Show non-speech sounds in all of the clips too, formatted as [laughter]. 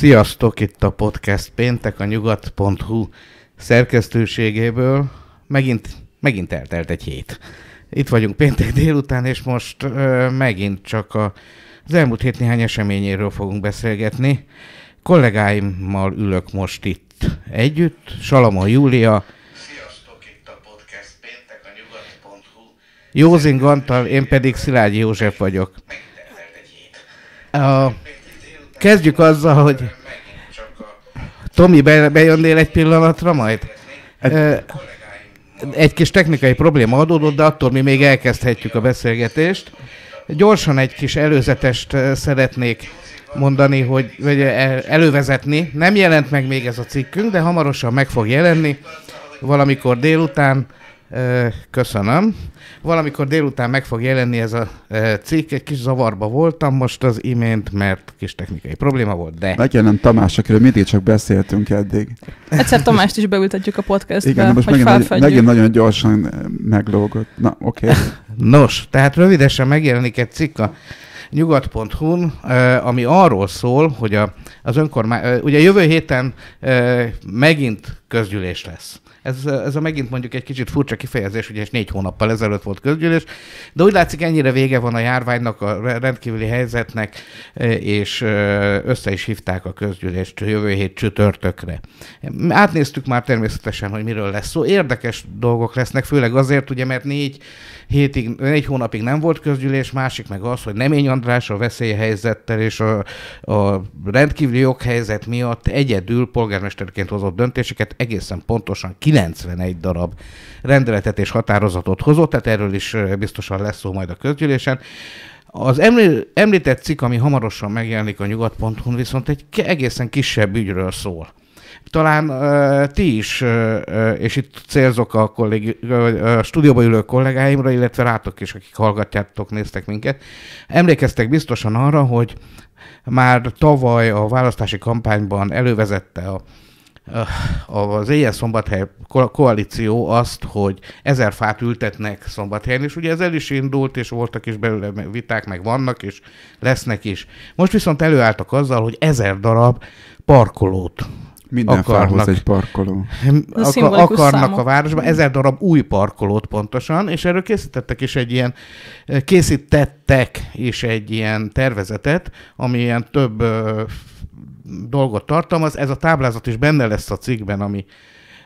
Sziasztok, itt a podcast Péntek a nyugat.hu szerkesztőségéből. Megint, megint eltelt egy hét. Itt vagyunk péntek délután, és most ö, megint csak a, az elmúlt hét néhány eseményéről fogunk beszélgetni. Kollégáimmal ülök most itt együtt. Salamon Júlia, Józing Antal, én pedig Szilágyi József vagyok. A Kezdjük azzal, hogy... Tomi, bejönnél egy pillanatra majd? Hát- egy kis technikai probléma adódott, de attól mi még elkezdhetjük a beszélgetést. Gyorsan egy kis előzetest szeretnék mondani, hogy vagy elővezetni. Nem jelent meg még ez a cikkünk, de hamarosan meg fog jelenni. Valamikor délután Köszönöm. Valamikor délután meg fog jelenni ez a cikk, egy kis zavarba voltam most az imént, mert kis technikai probléma volt, de... Megjelenem Tamás, akiről mindig csak beszéltünk eddig. Egyszer Tamást is beültetjük a podcastbe, Igen, most megint, megint nagyon gyorsan meglógott. Na, oké. Okay. Nos, tehát rövidesen megjelenik egy cikk a nyugathu ami arról szól, hogy a, az önkormány... Ugye jövő héten megint közgyűlés lesz. Ez, ez a megint mondjuk egy kicsit furcsa kifejezés, ugye és négy hónappal ezelőtt volt közgyűlés, de úgy látszik ennyire vége van a járványnak, a rendkívüli helyzetnek, eh, és eh, össze is hívták a közgyűlést jövő hét csütörtökre. Átnéztük már természetesen, hogy miről lesz szó. Érdekes dolgok lesznek, főleg azért, ugye, mert négy hétig, négy hónapig nem volt közgyűlés, másik meg az, hogy Nemény András a veszélyhelyzettel és a, a rendkívüli joghelyzet miatt egyedül polgármesterként hozott döntéseket, egészen pontosan 91 darab rendeletet és határozatot hozott, tehát erről is eh, biztosan lesz szó majd a közgyűlésen. Az említett cikk, ami hamarosan megjelenik a nyugat.hu-n, viszont egy egészen kisebb ügyről szól talán uh, ti is, uh, és itt célzok a kollégi, uh, stúdióban ülő kollégáimra, illetve rátok is, akik hallgatjátok, néztek minket, emlékeztek biztosan arra, hogy már tavaly a választási kampányban elővezette a az éjjel szombathely koalíció azt, hogy ezer fát ültetnek szombathelyen, és ugye ez el is indult, és voltak is belőle viták, meg vannak, és lesznek is. Most viszont előálltak azzal, hogy ezer darab parkolót minden akarnak. egy parkoló. Hm, a Ak- akarnak számok. a városban ezer darab új parkolót pontosan, és erről készítettek is egy ilyen, eh, készítettek is egy ilyen tervezetet, ami ilyen több ö, eh, dolgot tartalmaz. Ez a táblázat is benne lesz a cikkben, ami,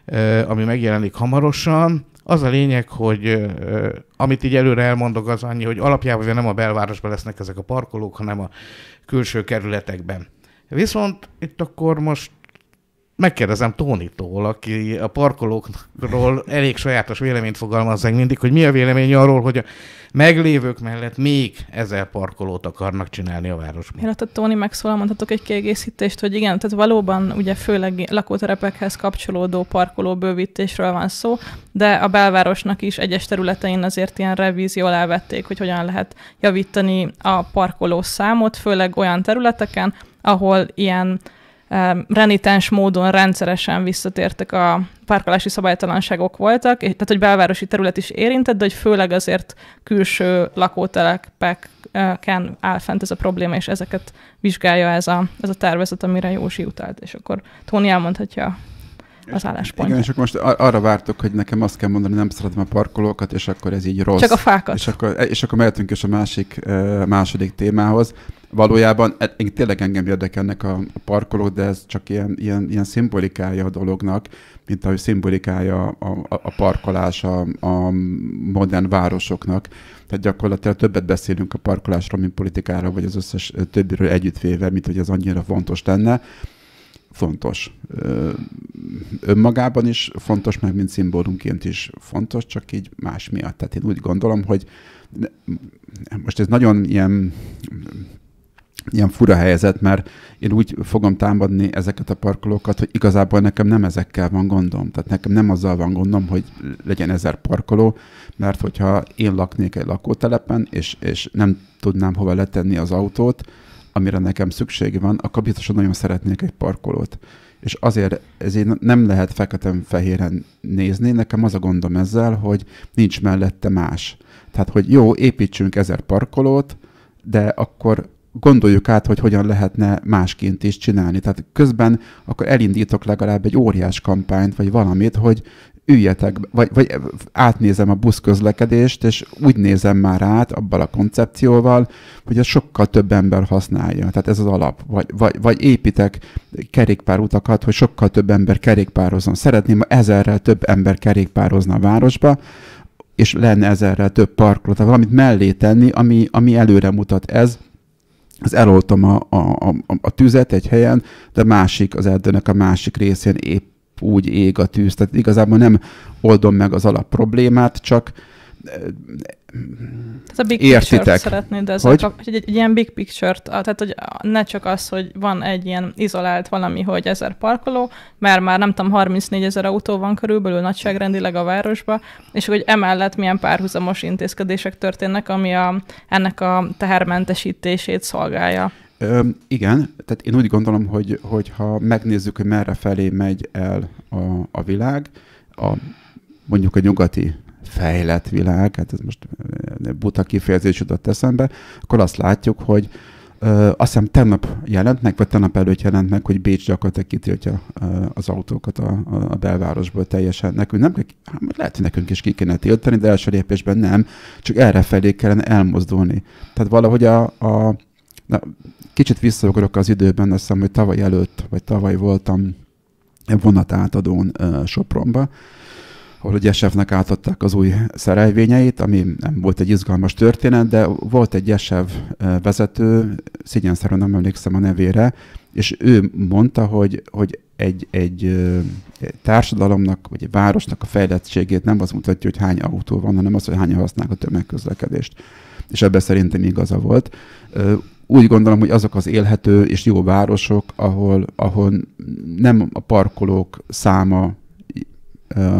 ö, eh, ami megjelenik hamarosan. Az a lényeg, hogy ö, amit így előre elmondok, az annyi, hogy alapjában nem a belvárosban lesznek ezek a parkolók, hanem a külső kerületekben. Viszont itt akkor most megkérdezem Tónitól, aki a parkolókról elég sajátos véleményt fogalmaz meg mindig, hogy mi a vélemény arról, hogy a meglévők mellett még ezer parkolót akarnak csinálni a városban. Én a Tóni megszólal, mondhatok egy kiegészítést, hogy igen, tehát valóban ugye főleg lakóterepekhez kapcsolódó parkoló bővítésről van szó, de a belvárosnak is egyes területein azért ilyen revízió alá vették, hogy hogyan lehet javítani a parkoló számot, főleg olyan területeken, ahol ilyen renitens módon rendszeresen visszatértek a parkolási szabálytalanságok voltak, tehát hogy belvárosi terület is érintett, de hogy főleg azért külső lakótelepeken eh, áll fent ez a probléma, és ezeket vizsgálja ez a, ez a tervezet, amire Józsi utalt, és akkor Tóni elmondhatja az álláspontját. Igen, és akkor most ar- arra vártok, hogy nekem azt kell mondani, nem szeretem a parkolókat, és akkor ez így rossz. Csak a fákat. És akkor, eh, és akkor mehetünk is a másik, eh, második témához, valójában e, tényleg engem érdekelnek a, a parkolók, de ez csak ilyen, ilyen, ilyen szimbolikája a dolognak, mint ahogy szimbolikája a, a, a parkolás a, a modern városoknak. Tehát gyakorlatilag többet beszélünk a parkolásról, mint politikáról, vagy az összes többiről együttvéve, mint hogy ez annyira fontos lenne. Fontos. Önmagában is fontos, meg mint szimbólumként is fontos, csak így más miatt. Tehát én úgy gondolom, hogy most ez nagyon ilyen ilyen fura helyzet, mert én úgy fogom támadni ezeket a parkolókat, hogy igazából nekem nem ezekkel van gondom. Tehát nekem nem azzal van gondom, hogy legyen ezer parkoló, mert hogyha én laknék egy lakótelepen, és, és nem tudnám hova letenni az autót, amire nekem szükség van, akkor biztosan nagyon szeretnék egy parkolót. És azért ezért nem lehet feketen-fehéren nézni, nekem az a gondom ezzel, hogy nincs mellette más. Tehát, hogy jó, építsünk ezer parkolót, de akkor gondoljuk át, hogy hogyan lehetne másként is csinálni. Tehát közben akkor elindítok legalább egy óriás kampányt, vagy valamit, hogy üljetek, vagy, vagy átnézem a buszközlekedést, és úgy nézem már át abban a koncepcióval, hogy ez sokkal több ember használja. Tehát ez az alap. Vagy, vagy, vagy építek kerékpárutakat, hogy sokkal több ember kerékpározon. Szeretném, ha ezerrel több ember kerékpározna a városba, és lenne ezerrel több parkoló. Tehát valamit mellé tenni, ami, ami előre mutat ez, az eloltam a, a, a, a tüzet egy helyen, de másik, az erdőnek a másik részén épp úgy ég a tűz. Tehát igazából nem oldom meg az alap problémát, csak tehát a big picture szeretnéd, de ez hogy? egy, egy, egy ilyen big picture-t, tehát hogy ne csak az, hogy van egy ilyen izolált valami, hogy ezer parkoló, mert már nem tudom, 34 ezer autó van körülbelül nagyságrendileg a városba, és hogy emellett milyen párhuzamos intézkedések történnek, ami a, ennek a tehermentesítését szolgálja. Ö, igen, tehát én úgy gondolom, hogy, hogy ha megnézzük, hogy merre felé megy el a, a világ, a, mondjuk a nyugati fejlett világ, hát ez most buta kifejezés jutott eszembe, akkor azt látjuk, hogy ö, azt hiszem tegnap jelent meg, vagy tegnap előtt jelent meg, hogy Bécs gyakorlatilag kitiltja az autókat a, a belvárosból teljesen. Nekünk nem hát lehet, hogy nekünk is ki kéne tiltani, de első lépésben nem, csak erre felé kellene elmozdulni. Tehát valahogy a, a na, kicsit visszaugorok az időben, azt hiszem, hogy tavaly előtt, vagy tavaly voltam vonatátadón uh, Sopronba, ahol egy Esevnek átadták az új szerelvényeit, ami nem volt egy izgalmas történet, de volt egy Esev eh, vezető, szigyenszerűen nem emlékszem a nevére, és ő mondta, hogy, hogy egy, egy eh, társadalomnak, vagy egy városnak a fejlettségét nem az mutatja, hogy hány autó van, hanem az, hogy hányan használnak a tömegközlekedést. És ebben szerintem igaza volt. Eh, úgy gondolom, hogy azok az élhető és jó városok, ahol, ahol nem a parkolók száma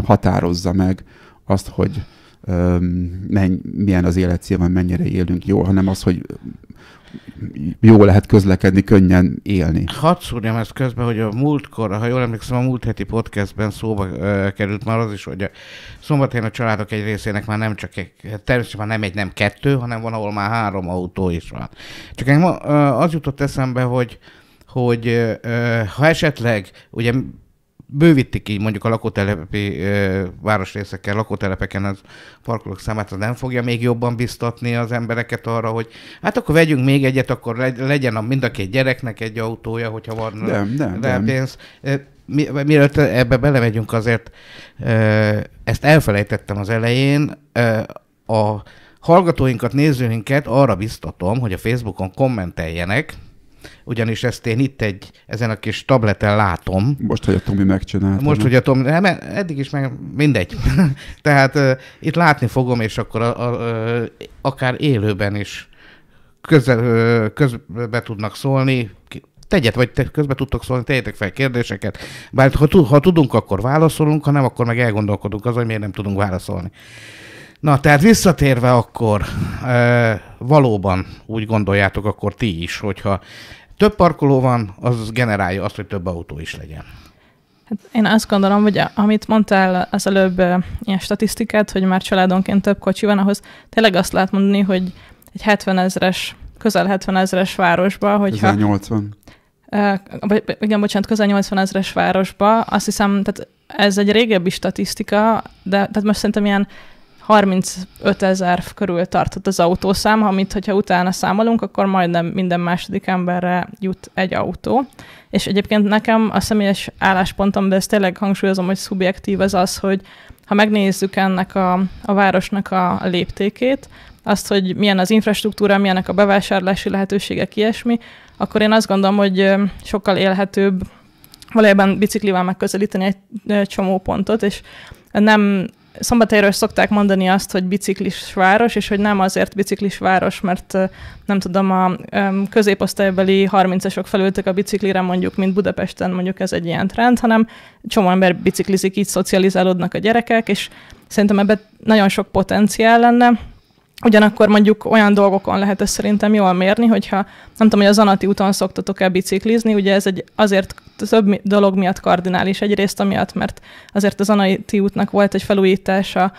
határozza meg azt, hogy menny, milyen az életcél, vagy mennyire élünk jól, hanem az, hogy jó lehet közlekedni, könnyen élni. Hadd szúrjam ezt közben, hogy a múltkor, ha jól emlékszem, a múlt heti podcastben szóba ö, került már az is, hogy a szombatén a családok egy részének már nem csak egy, természetesen már nem egy, nem kettő, hanem van, ahol már három autó is van. Csak engem az jutott eszembe, hogy hogy ha esetleg, ugye bővítik így mondjuk a lakótelepi ö, városrészekkel, lakótelepeken az parkolók számát, az nem fogja még jobban biztatni az embereket arra, hogy hát akkor vegyünk még egyet, akkor legyen a mind a két gyereknek egy autója, hogyha van nem, nem, nem. pénz. Mi, mielőtt ebbe belemegyünk azért, ezt elfelejtettem az elején, a hallgatóinkat, nézőinket arra biztatom, hogy a Facebookon kommenteljenek, ugyanis ezt én itt egy, ezen a kis tableten látom. Most, hogy a Tomi megcsinálta. Most, hogy a Tomi, nem, eddig is meg, mindegy. [laughs] Tehát uh, itt látni fogom, és akkor a, a, a, akár élőben is közel, közbe tudnak szólni, tegyet, vagy te közben tudtok szólni, tegyetek fel kérdéseket. Bár ha, ha tudunk, akkor válaszolunk, ha nem, akkor meg elgondolkodunk az, hogy miért nem tudunk válaszolni. Na, tehát visszatérve akkor, e, valóban úgy gondoljátok akkor ti is, hogyha több parkoló van, az generálja azt, hogy több autó is legyen. Hát én azt gondolom, hogy a, amit mondtál az előbb ilyen statisztikát, hogy már családonként több kocsi van, ahhoz tényleg azt lehet mondani, hogy egy 70 ezres, közel 70 ezres városba, hogyha... 80. Uh, igen, bocsánat, közel 80 ezres városba, azt hiszem, tehát ez egy régebbi statisztika, de tehát most szerintem ilyen 35 ezer körül tartott az autószám, amit hogyha utána számolunk, akkor majdnem minden második emberre jut egy autó. És egyébként nekem a személyes álláspontom, de ezt tényleg hangsúlyozom, hogy szubjektív ez az, hogy ha megnézzük ennek a, a városnak a, a léptékét, azt, hogy milyen az infrastruktúra, milyenek a bevásárlási lehetőségek, ilyesmi, akkor én azt gondolom, hogy sokkal élhetőbb valójában biciklivel megközelíteni egy csomó pontot, és nem Szombathelyről szokták mondani azt, hogy biciklis város, és hogy nem azért biciklis város, mert nem tudom, a középosztálybeli 30-asok felültek a biciklire mondjuk, mint Budapesten mondjuk ez egy ilyen trend, hanem csomó ember biciklizik, így szocializálódnak a gyerekek, és szerintem ebben nagyon sok potenciál lenne, Ugyanakkor mondjuk olyan dolgokon lehet ezt szerintem jól mérni, hogyha nem tudom, hogy az Anati úton szoktatok-e biciklizni, ugye ez egy azért több dolog miatt kardinális. Egyrészt amiatt, mert azért az Anai útnak volt egy felújítása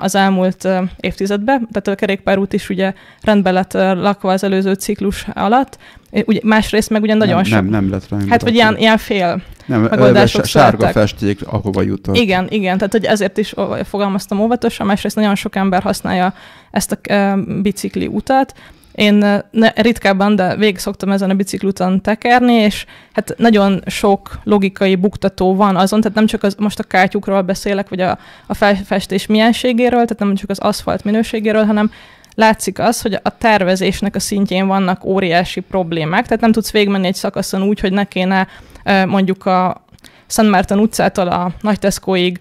az elmúlt évtizedben, tehát a kerékpárút is ugye rendbe lett lakva az előző ciklus alatt, ugye, másrészt meg ugye nagyon nem, sok... Nem, nem lett rendbe. Hát, hogy ilyen, ilyen fél nem, megoldások sárga szeretek. festék, ahova jutott. Igen, igen, tehát hogy ezért is fogalmaztam óvatosan, másrészt nagyon sok ember használja ezt a bicikli utat, én eh, ne, ritkábban, de végig szoktam ezen a biciklúton tekerni, és hát nagyon sok logikai buktató van azon, tehát nem csak az, most a kártyukról beszélek, vagy a, a felfestés mienségéről, tehát nem csak az aszfalt minőségéről, hanem látszik az, hogy a tervezésnek a szintjén vannak óriási problémák, tehát nem tudsz végigmenni egy szakaszon úgy, hogy ne kéne eh, mondjuk a Szent Márton utcától a Nagy Tesco-ig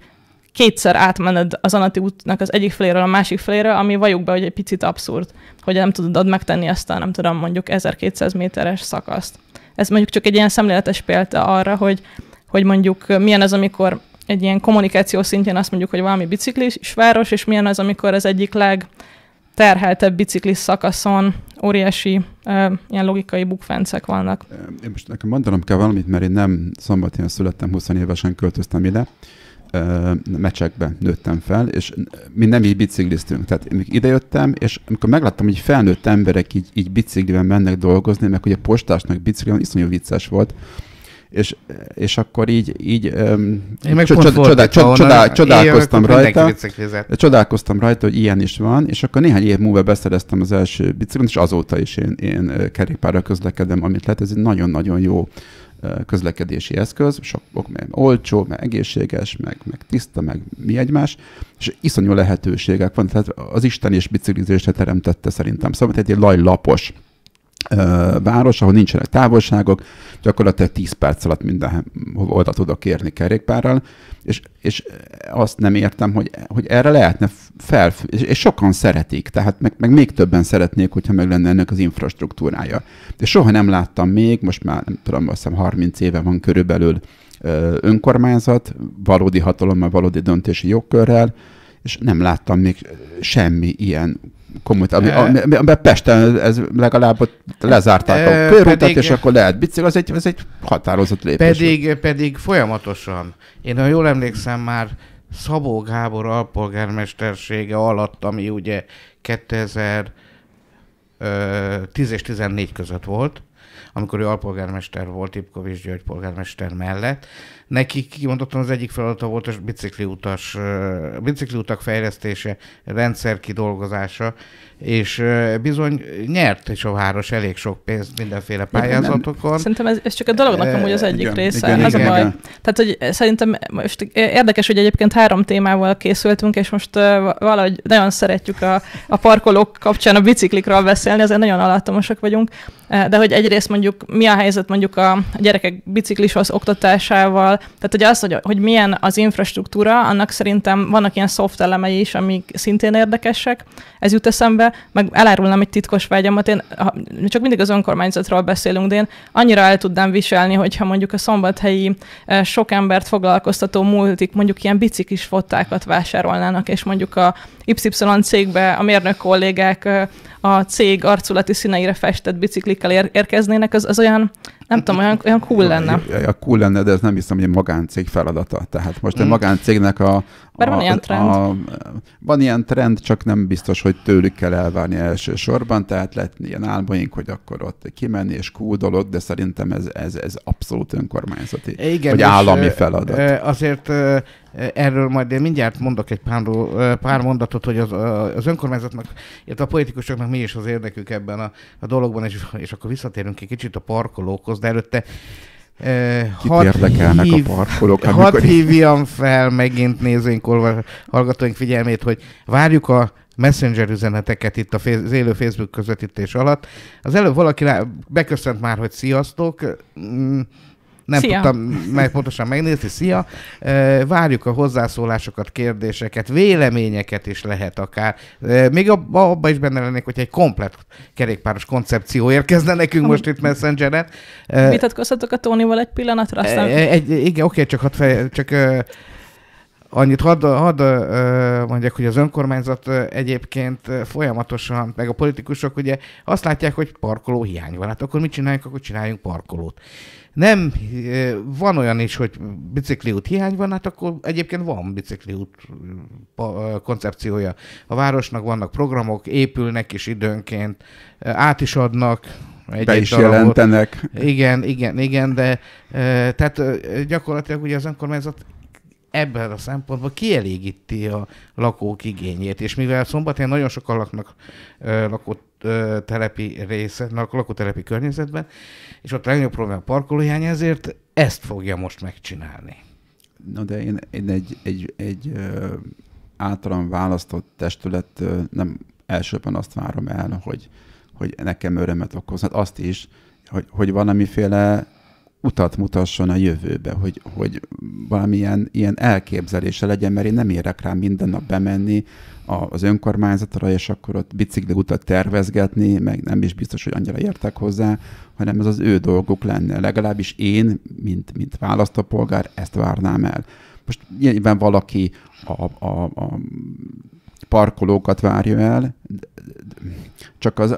kétszer átmened az Anati útnak az egyik feléről a másik felére, ami vajuk be, hogy egy picit abszurd, hogy nem tudod megtenni ezt a, nem tudom, mondjuk 1200 méteres szakaszt. Ez mondjuk csak egy ilyen szemléletes példa arra, hogy, hogy mondjuk milyen az, amikor egy ilyen kommunikáció szintjén azt mondjuk, hogy valami biciklis város, és milyen az, amikor az egyik legterheltebb biciklis szakaszon óriási uh, ilyen logikai bukfencek vannak. Én most nekem mondanom kell valamit, mert én nem szombatján születtem, 20 évesen költöztem ide, mecsekbe nőttem fel, és mi nem így bicikliztünk. Tehát én idejöttem, és amikor megláttam, hogy felnőtt emberek így, így bicikliben mennek dolgozni, meg ugye postásnak bicikliben iszonyú vicces volt, és, és akkor így, így Én meg csod, csodál, csod, csodál, csodálkoztam rajta, csodálkoztam rajta, hogy ilyen is van, és akkor néhány év múlva beszereztem az első biciklit, és azóta is én, én kerékpárra közlekedem, amit lehet, ez egy nagyon-nagyon jó közlekedési eszköz, sok ok, olcsó, meg egészséges, meg, meg tiszta, meg mi egymás, és iszonyú lehetőségek van, tehát az Isten és biciklizésre teremtette szerintem. Szóval egy egy lajlapos város, ahol nincsenek távolságok, gyakorlatilag 10 perc alatt minden oda tudok érni kerékpárral, és, és azt nem értem, hogy, hogy erre lehetne fel, és, és sokan szeretik, tehát meg, meg még többen szeretnék, hogyha meg lenne ennek az infrastruktúrája. De soha nem láttam még, most már nem tudom, azt hiszem 30 éve van körülbelül önkormányzat, valódi hatalommal, valódi döntési jogkörrel, és nem láttam még semmi ilyen komoly, ami, ami, ami, ami Pesten ez legalább ott lezárták a körútat, pedig, és akkor lehet bicikl, az egy, az egy határozott lépés. Pedig, pedig folyamatosan, én ha jól emlékszem már Szabó Gábor alpolgármestersége alatt, ami ugye 2010 és 14 között volt, amikor ő alpolgármester volt Ipkovics György polgármester mellett, nekik kimondottan az egyik feladata volt a bicikliutas, bicikliutak fejlesztése, rendszer kidolgozása, és bizony nyert és a város elég sok pénzt mindenféle pályázatokon. Szerintem ez, ez csak a dolognak amúgy az egyik igen, része. Igen, az igen, a baj. Igen. Tehát, hogy szerintem most érdekes, hogy egyébként három témával készültünk, és most valahogy nagyon szeretjük a, a parkolók kapcsán a biciklikről beszélni, ezért nagyon alattomosak vagyunk. De hogy egyrészt mondjuk mi a helyzet mondjuk a gyerekek biciklis az oktatásával, Szóval, tehát hogy az, hogy, hogy milyen az infrastruktúra, annak szerintem vannak ilyen szoft elemei is, amik szintén érdekesek. Ez jut eszembe, meg elárulnám egy titkos vágyamat. Én ha, csak mindig az önkormányzatról beszélünk, de én annyira el tudnám viselni, hogyha mondjuk a szombathelyi sok embert foglalkoztató múltik, mondjuk ilyen biciklis fotákat vásárolnának, és mondjuk a Y cégbe a mérnök kollégák a cég arculati színeire festett biciklikkel ér- érkeznének, az, az olyan, nem tudom, olyan, olyan cool lenne. Ja, ja, cool lenne, de ez nem hiszem, hogy egy magáncég feladata. Tehát most egy mm. magáncégnek a, bár a, van ilyen trend. A, van ilyen trend, csak nem biztos, hogy tőlük kell elvárni elsősorban, tehát lehet ilyen álmaink, hogy akkor ott kimenni és kúdolod, de szerintem ez, ez, ez abszolút önkormányzati, Igen, vagy állami feladat. Azért erről majd én mindjárt mondok egy pár, pár mondatot, hogy az, az önkormányzatnak, illetve a politikusoknak mi is az érdekük ebben a, a dologban, és, és akkor visszatérünk egy kicsit a parkolókhoz, de előtte Uh, Kit hat érdekelnek hív, a parkolók? hadd hívjam fel megint nézőink, hallgatóink figyelmét, hogy várjuk a messenger üzeneteket itt a fél, az élő Facebook közvetítés alatt. Az előbb valaki rá, beköszönt már, hogy sziasztok. Mm, nem szia. tudtam meg pontosan megnézni. Szia! Várjuk a hozzászólásokat, kérdéseket, véleményeket is lehet akár. Még abban abba is benne lennék, hogy egy komplet kerékpáros koncepció érkezne nekünk most itt Messengeren. Vitatkozhatok a Tónival egy pillanatra, aztán... Egy, igen, oké, csak, fej, csak Annyit hadd had, mondjak, hogy az önkormányzat egyébként folyamatosan, meg a politikusok ugye azt látják, hogy parkoló hiány van. Hát akkor mit csináljunk? Akkor csináljunk parkolót. Nem, van olyan is, hogy bicikliút hiány van, hát akkor egyébként van bicikliút koncepciója. A városnak vannak programok, épülnek is időnként, át is adnak, egy Be is darabot. jelentenek. Igen, igen, igen, de tehát gyakorlatilag ugye az önkormányzat ebben a szempontból kielégíti a lakók igényét, és mivel szombathelyen nagyon sokan laknak, lakott lakótelepi rész, lakótelepi környezetben, és ott legnagyobb probléma a parkolóhiány, ezért ezt fogja most megcsinálni. Na de én, én egy, egy, egy általam választott testület nem elsőben azt várom el, hogy, hogy nekem örömet okoz. Hát azt is, hogy, hogy valamiféle utat mutasson a jövőbe, hogy, hogy valamilyen ilyen elképzelése legyen, mert én nem érek rá minden nap bemenni az önkormányzatra, és akkor ott bicikli utat tervezgetni, meg nem is biztos, hogy annyira értek hozzá, hanem ez az ő dolguk lenne. Legalábbis én, mint, mint választópolgár, ezt várnám el. Most nyilván valaki a, a, a parkolókat várja el, csak az,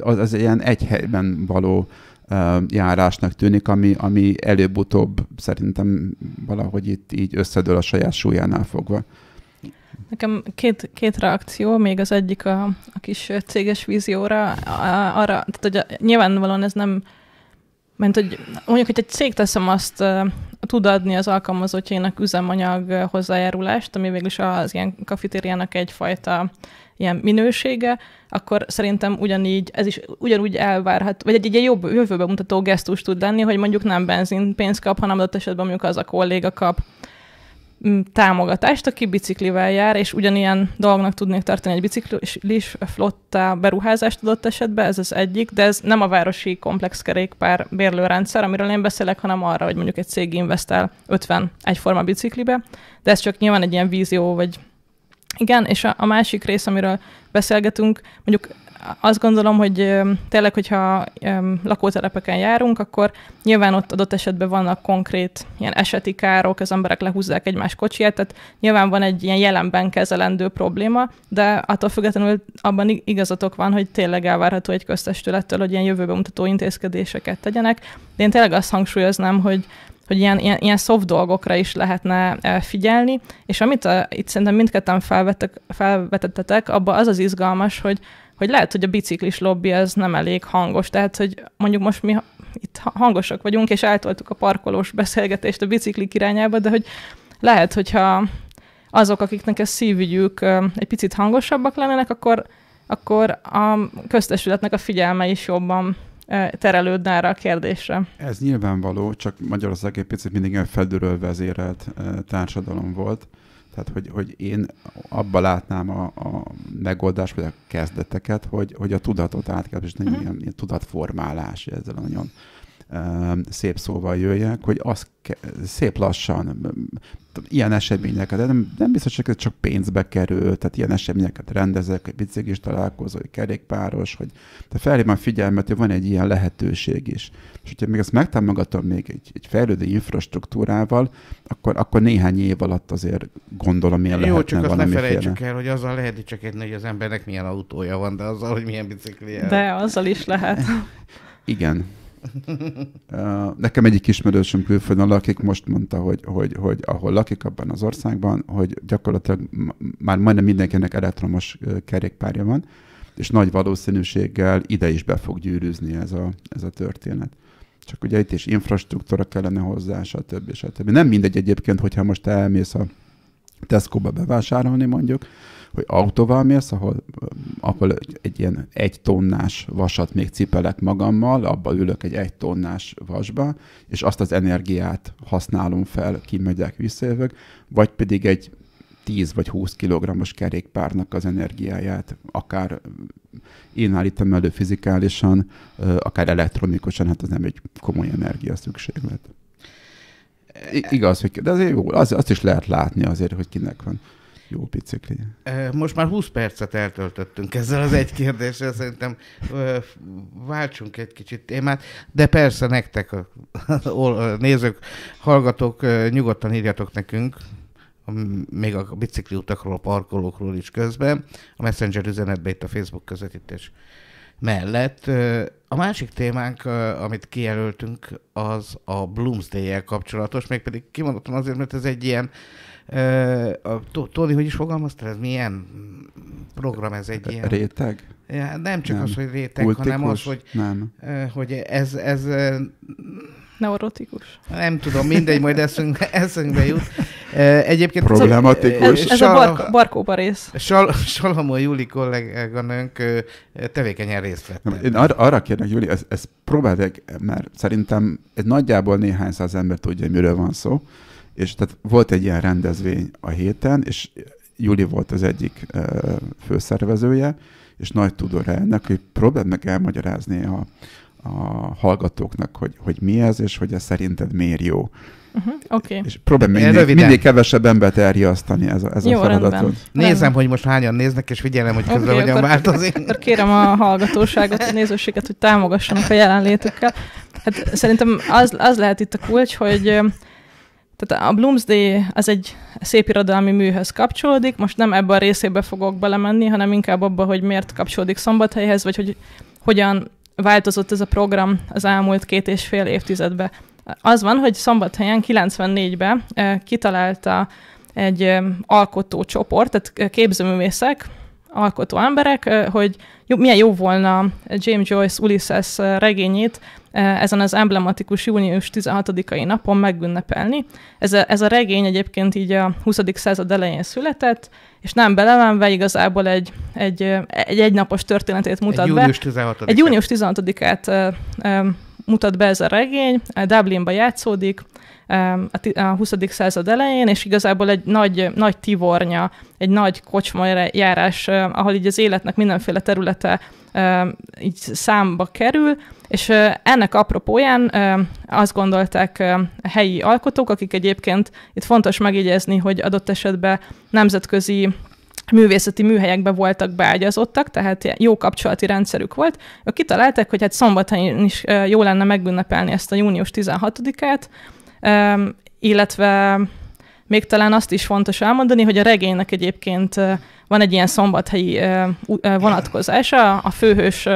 az, az ilyen egy helyben való járásnak tűnik, ami, ami előbb-utóbb szerintem valahogy itt így összedől a saját súlyánál fogva. Nekem két, két reakció, még az egyik a, a kis céges vízióra, a, arra, tehát hogy a, nyilvánvalóan ez nem mert hogy mondjuk, hogy egy cég teszem azt, tud adni az alkalmazottjainak üzemanyag hozzájárulást, ami végül is az ilyen kafetériának egyfajta ilyen minősége, akkor szerintem ugyanígy, ez is ugyanúgy elvárhat, vagy egy, egy jobb jövőbe mutató gesztus tud lenni, hogy mondjuk nem pénzt kap, hanem adott esetben mondjuk az a kolléga kap Mm, támogatást, aki biciklivel jár, és ugyanilyen dolognak tudnék tartani egy biciklis flotta beruházást adott esetben, ez az egyik, de ez nem a városi komplex kerékpár bérlőrendszer, amiről én beszélek, hanem arra, hogy mondjuk egy cég investál 50 egyforma biciklibe, de ez csak nyilván egy ilyen vízió, vagy igen, és a, a másik rész, amiről beszélgetünk, mondjuk azt gondolom, hogy tényleg, hogyha lakótelepeken járunk, akkor nyilván ott adott esetben vannak konkrét ilyen eseti károk, az emberek lehúzzák egymás kocsiját, tehát nyilván van egy ilyen jelenben kezelendő probléma, de attól függetlenül abban igazatok van, hogy tényleg elvárható egy köztestülettől, hogy ilyen jövőbe mutató intézkedéseket tegyenek. De én tényleg azt hangsúlyoznám, hogy hogy ilyen, ilyen, ilyen soft dolgokra is lehetne e, figyelni, és amit a, itt szerintem mindketten felvetek, felvetettetek, abban az az izgalmas, hogy hogy lehet, hogy a biciklis lobby ez nem elég hangos, tehát hogy mondjuk most mi itt hangosak vagyunk, és eltoltuk a parkolós beszélgetést a biciklik irányába, de hogy lehet, hogyha azok, akiknek ez szívügyük egy picit hangosabbak lennének, akkor, akkor a köztesületnek a figyelme is jobban terelődne erre a kérdésre. Ez nyilvánvaló, csak Magyarország egy picit mindig felülről vezérelt társadalom volt, tehát, hogy, hogy én abba látnám a, a megoldást, vagy a kezdeteket, hogy, hogy a tudatot át kell, és nem uh-huh. ilyen, ilyen tudatformálás ezzel a nagyon szép szóval jöjjek, hogy az szép lassan ilyen eseményeket, de nem, nem biztos, hogy ez csak pénzbe kerül, tehát ilyen eseményeket rendezek, egy biciklis találkozó, egy kerékpáros, hogy te felhívom a figyelmet, hogy van egy ilyen lehetőség is. És hogyha még ezt megtámogatom még egy, egy fejlődő infrastruktúrával, akkor, akkor néhány év alatt azért gondolom, ilyen Jó, csak azt ne felejtsük el, hogy azzal lehet egy hogy az embernek milyen autója van, de azzal, hogy milyen biciklije. De azzal is lehet. Igen. Nekem egyik ismerősöm külföldön lakik, most mondta, hogy, hogy, hogy ahol lakik abban az országban, hogy gyakorlatilag már majdnem mindenkinek elektromos kerékpárja van, és nagy valószínűséggel ide is be fog gyűrűzni ez a, ez a történet. Csak ugye itt is infrastruktúra kellene hozzá, stb. stb. Nem mindegy egyébként, hogyha most elmész a Tesco-ba bevásárolni mondjuk, hogy autóval mész, ahol, ahol egy, egy ilyen egy tonnás vasat még cipelek magammal, abba ülök egy egy tonnás vasba, és azt az energiát használom fel, kimegyek, visszajövök, vagy pedig egy 10 vagy 20 kg-os kerékpárnak az energiáját, akár én állítom elő fizikálisan, akár elektronikusan, hát az nem egy komoly energia szükséglet. I- igaz, hogy, de azért jó, az, azt is lehet látni azért, hogy kinek van jó bicikli. Most már 20 percet eltöltöttünk ezzel az egy kérdéssel, szerintem váltsunk egy kicsit témát, de persze nektek, a, [laughs] nézők, hallgatók, nyugodtan írjatok nekünk, még a bicikli utakról, parkolókról is közben, a Messenger üzenetbe itt a Facebook közvetítés mellett. A másik témánk, amit kijelöltünk, az a Bloomsday-jel kapcsolatos, mégpedig kimondottan azért, mert ez egy ilyen a hogy is fogalmazta, ez milyen program, ez egy ilyen... Réteg? Ja, nem csak nem. az, hogy réteg, Kultikus? hanem az, hogy, nem. hogy ez, ez... Neurotikus. Nem tudom, mindegy, majd eszünk, [laughs] eszünkbe jut. Egyébként... Problematikus. Ez, ez a bark, barkóba rész. Sal, Salamon Júli kolléganőnk tevékenyen részt vett. Én ar- arra kérnek, Júli, ezt, ez próbáld meg, mert szerintem ez nagyjából néhány száz ember tudja, miről van szó és tehát volt egy ilyen rendezvény a héten, és Juli volt az egyik ö, főszervezője, és nagy tudor ennek, hogy próbáld meg elmagyarázni a, a hallgatóknak, hogy, hogy mi ez, és hogy ez szerinted miért jó. Uh-huh, okay. És próbálj mindig, Röviden. mindig kevesebb embert elriasztani ez a, ez Jó, a feladatot. Rendben. Nézem, rendben. hogy most hányan néznek, és figyelem, hogy közben okay, hogyan akkor, változik. [laughs] Akkor kérem a hallgatóságot, a nézőséget, hogy támogassanak a jelenlétükkel. Hát szerintem az, az lehet itt a kulcs, hogy tehát a Bloomsday az egy szép irodalmi műhöz kapcsolódik, most nem ebbe a részébe fogok belemenni, hanem inkább abba, hogy miért kapcsolódik Szombathelyhez, vagy hogy hogyan változott ez a program az elmúlt két és fél évtizedbe. Az van, hogy Szombathelyen 94-ben kitalálta egy alkotó csoport, tehát képzőművészek, alkotó emberek, hogy milyen jó volna James Joyce Ulysses regényét ezen az emblematikus június 16-ai napon megünnepelni. Ez a, ez a regény egyébként így a 20. század elején született, és nem belevenve igazából egy, egy, egy egynapos történetét mutat egy június 16 -án. Egy június 16-át mutat be ez a regény, Dublinba játszódik, a 20. század elején, és igazából egy nagy, nagy tivornya, egy nagy kocsma járás, ahol így az életnek mindenféle területe így számba kerül, és ennek apropóján azt gondolták helyi alkotók, akik egyébként itt fontos megjegyezni, hogy adott esetben nemzetközi művészeti műhelyekbe voltak beágyazottak, tehát jó kapcsolati rendszerük volt. Ők kitalálták, hogy hát szombaton is jó lenne megünnepelni ezt a június 16-át, illetve még talán azt is fontos elmondani, hogy a regénynek egyébként van egy ilyen szombathelyi vonatkozása, a főhős